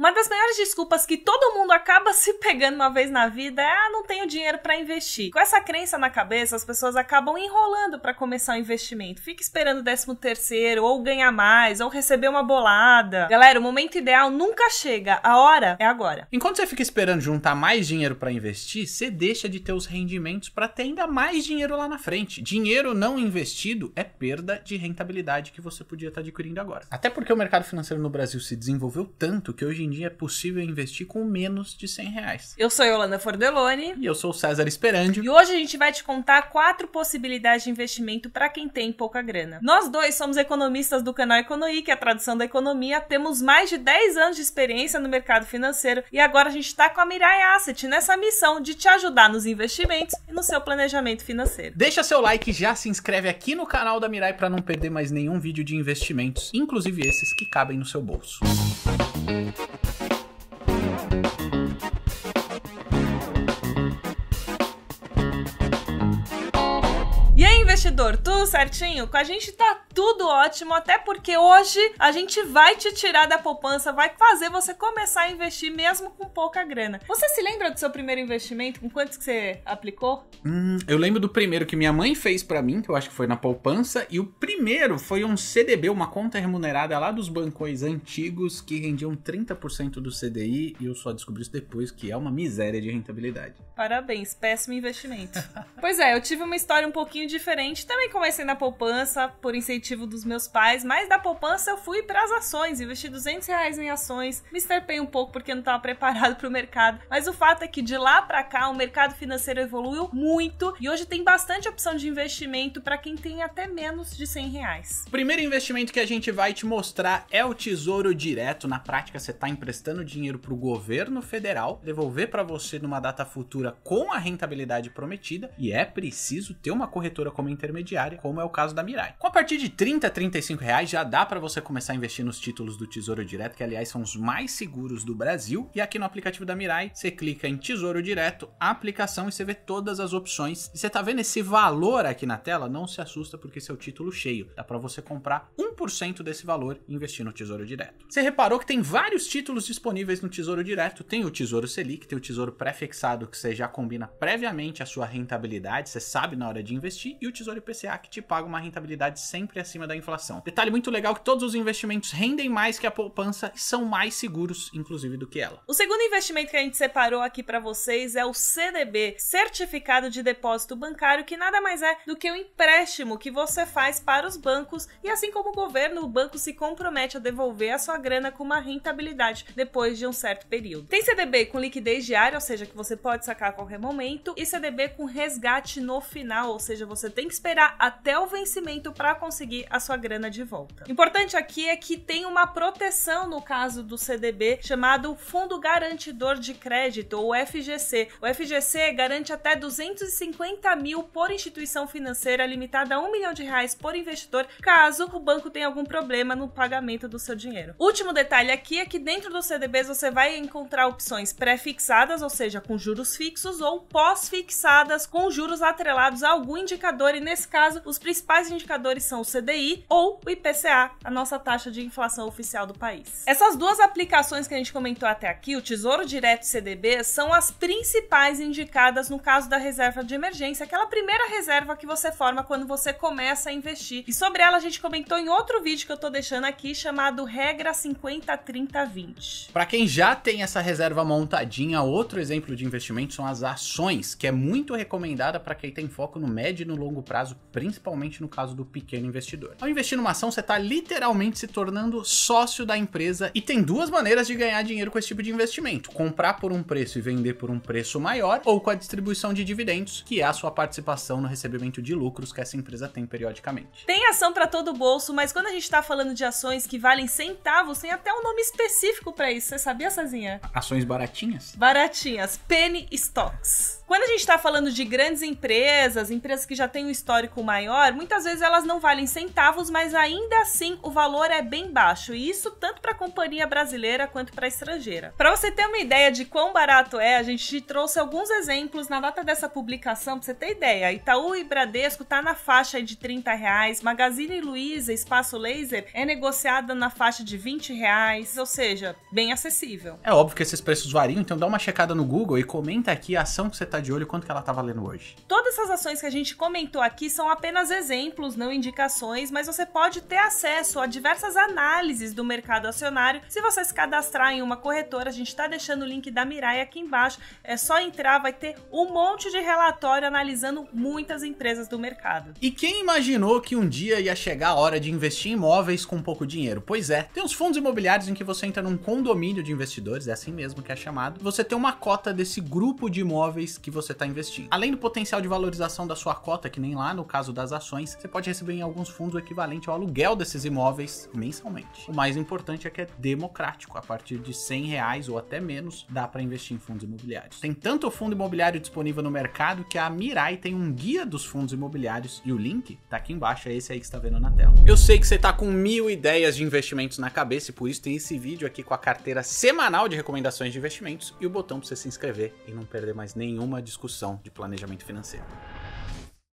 Uma das melhores desculpas que todo mundo acaba se pegando uma vez na vida é: ah, não tenho dinheiro para investir. Com essa crença na cabeça, as pessoas acabam enrolando para começar o investimento. Fica esperando o décimo terceiro, ou ganhar mais, ou receber uma bolada. Galera, o momento ideal nunca chega. A hora é agora. Enquanto você fica esperando juntar mais dinheiro para investir, você deixa de ter os rendimentos para ter ainda mais dinheiro lá na frente. Dinheiro não investido é perda de rentabilidade que você podia estar tá adquirindo agora. Até porque o mercado financeiro no Brasil se desenvolveu tanto que hoje em em dia é possível investir com menos de 100 reais. Eu sou Yolanda Fordeloni. E eu sou o César Esperandio. E hoje a gente vai te contar quatro possibilidades de investimento para quem tem pouca grana. Nós dois somos economistas do canal Econoí, que é a tradução da economia. Temos mais de 10 anos de experiência no mercado financeiro e agora a gente está com a Mirai Asset nessa missão de te ajudar nos investimentos e no seu planejamento financeiro. Deixa seu like, já se inscreve aqui no canal da Mirai para não perder mais nenhum vídeo de investimentos, inclusive esses que cabem no seu bolso. Servidor, tudo certinho? Com a gente tá tudo ótimo, até porque hoje a gente vai te tirar da poupança, vai fazer você começar a investir mesmo com pouca grana. Você se lembra do seu primeiro investimento? Com quantos que você aplicou? Hum, eu lembro do primeiro que minha mãe fez para mim, que eu acho que foi na poupança, e o primeiro foi um CDB, uma conta remunerada lá dos bancões antigos que rendiam 30% do CDI, e eu só descobri isso depois, que é uma miséria de rentabilidade. Parabéns, péssimo investimento. pois é, eu tive uma história um pouquinho diferente também comecei na poupança por incentivo dos meus pais, mas da poupança eu fui para as ações, investi 200 reais em ações, me esterpei um pouco porque não estava preparado para o mercado. Mas o fato é que de lá para cá o mercado financeiro evoluiu muito e hoje tem bastante opção de investimento para quem tem até menos de 100 reais. O primeiro investimento que a gente vai te mostrar é o Tesouro Direto. Na prática, você está emprestando dinheiro para o governo federal, devolver para você numa data futura com a rentabilidade prometida e é preciso ter uma corretora como intermediária intermediária, como é o caso da Mirai. Com a partir de 30, 35 reais já dá para você começar a investir nos títulos do Tesouro Direto, que aliás são os mais seguros do Brasil. E aqui no aplicativo da Mirai, você clica em Tesouro Direto, aplicação e você vê todas as opções. E você tá vendo esse valor aqui na tela? Não se assusta porque esse é o título cheio. Dá para você comprar 1% desse valor e investir no Tesouro Direto. Você reparou que tem vários títulos disponíveis no Tesouro Direto. Tem o Tesouro Selic, tem o Tesouro Prefixado, que você já combina previamente a sua rentabilidade, você sabe na hora de investir, e o Tesouro PCA que te paga uma rentabilidade sempre acima da inflação. Detalhe muito legal que todos os investimentos rendem mais que a poupança e são mais seguros, inclusive, do que ela. O segundo investimento que a gente separou aqui para vocês é o CDB, Certificado de Depósito Bancário, que nada mais é do que o um empréstimo que você faz para os bancos e assim como o governo, o banco se compromete a devolver a sua grana com uma rentabilidade depois de um certo período. Tem CDB com liquidez diária, ou seja, que você pode sacar a qualquer momento, e CDB com resgate no final, ou seja, você tem que esperar esperar até o vencimento para conseguir a sua grana de volta. Importante aqui é que tem uma proteção no caso do CDB chamado Fundo Garantidor de Crédito ou FGC. O FGC garante até 250 mil por instituição financeira, limitada a 1 milhão de reais por investidor, caso o banco tenha algum problema no pagamento do seu dinheiro. Último detalhe aqui é que dentro dos CDBs você vai encontrar opções pré-fixadas, ou seja, com juros fixos, ou pós-fixadas, com juros atrelados a algum indicador, e nesse Nesse caso, os principais indicadores são o CDI ou o IPCA, a nossa taxa de inflação oficial do país. Essas duas aplicações que a gente comentou até aqui, o Tesouro Direto e CDB, são as principais indicadas no caso da reserva de emergência, aquela primeira reserva que você forma quando você começa a investir. E sobre ela a gente comentou em outro vídeo que eu tô deixando aqui chamado Regra 50 30 20. Para quem já tem essa reserva montadinha, outro exemplo de investimento são as ações, que é muito recomendada para quem tem foco no médio e no longo prazo principalmente no caso do pequeno investidor. Ao investir numa ação, você está literalmente se tornando sócio da empresa e tem duas maneiras de ganhar dinheiro com esse tipo de investimento: comprar por um preço e vender por um preço maior, ou com a distribuição de dividendos, que é a sua participação no recebimento de lucros que essa empresa tem periodicamente. Tem ação para todo o bolso, mas quando a gente está falando de ações que valem centavos, tem até um nome específico para isso. Você sabia, Sazinha? Ações baratinhas? Baratinhas. Penny stocks. Quando a gente está falando de grandes empresas, empresas que já têm um histórico maior, muitas vezes elas não valem centavos, mas ainda assim o valor é bem baixo. E isso tanto para a companhia brasileira quanto para a estrangeira. Para você ter uma ideia de quão barato é, a gente te trouxe alguns exemplos na data dessa publicação, para você ter ideia. Itaú e Bradesco tá na faixa de 30 reais, Magazine Luiza, Espaço Laser é negociada na faixa de 20 reais, ou seja, bem acessível. É óbvio que esses preços variam, então dá uma checada no Google e comenta aqui a ação que você está de olho quanto que ela tá valendo hoje. Todas essas ações que a gente comentou aqui são apenas exemplos, não indicações, mas você pode ter acesso a diversas análises do mercado acionário se você se cadastrar em uma corretora. A gente está deixando o link da Mirai aqui embaixo. É só entrar, vai ter um monte de relatório analisando muitas empresas do mercado. E quem imaginou que um dia ia chegar a hora de investir em imóveis com pouco dinheiro? Pois é, tem os fundos imobiliários em que você entra num condomínio de investidores, é assim mesmo que é chamado. Você tem uma cota desse grupo de imóveis que que você está investindo. Além do potencial de valorização da sua cota, que nem lá no caso das ações, você pode receber em alguns fundos o equivalente ao aluguel desses imóveis mensalmente. O mais importante é que é democrático. A partir de 100 reais ou até menos, dá para investir em fundos imobiliários. Tem tanto fundo imobiliário disponível no mercado que a Mirai tem um guia dos fundos imobiliários e o link tá aqui embaixo, é esse aí que está vendo na tela. Eu sei que você tá com mil ideias de investimentos na cabeça e por isso tem esse vídeo aqui com a carteira semanal de recomendações de investimentos e o botão para você se inscrever e não perder mais nenhuma discussão de planejamento financeiro.